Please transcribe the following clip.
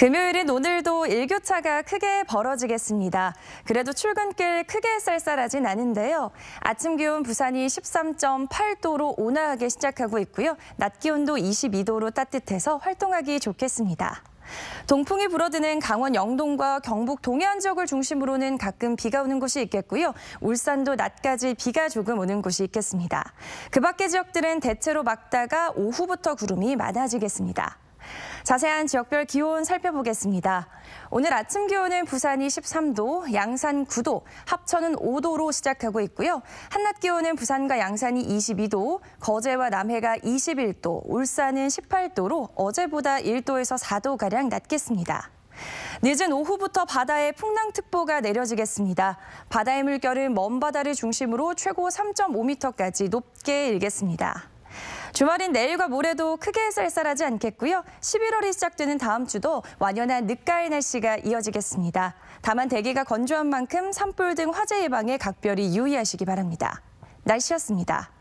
금요일인 오늘도 일교차가 크게 벌어지겠습니다. 그래도 출근길 크게 쌀쌀하진 않은데요. 아침 기온 부산이 13.8도로 온화하게 시작하고 있고요. 낮 기온도 22도로 따뜻해서 활동하기 좋겠습니다. 동풍이 불어드는 강원 영동과 경북 동해안 지역을 중심으로는 가끔 비가 오는 곳이 있겠고요. 울산도 낮까지 비가 조금 오는 곳이 있겠습니다. 그 밖의 지역들은 대체로 막다가 오후부터 구름이 많아지겠습니다. 자세한 지역별 기온 살펴보겠습니다. 오늘 아침 기온은 부산이 13도, 양산 9도, 합천은 5도로 시작하고 있고요. 한낮 기온은 부산과 양산이 22도, 거제와 남해가 21도, 울산은 18도로 어제보다 1도에서 4도가량 낮겠습니다. 늦은 오후부터 바다에 풍랑특보가 내려지겠습니다. 바다의 물결은 먼 바다를 중심으로 최고 3.5m까지 높게 일겠습니다. 주말인 내일과 모레도 크게 쌀쌀하지 않겠고요. 11월이 시작되는 다음 주도 완연한 늦가을 날씨가 이어지겠습니다. 다만 대기가 건조한 만큼 산불 등 화재 예방에 각별히 유의하시기 바랍니다. 날씨였습니다.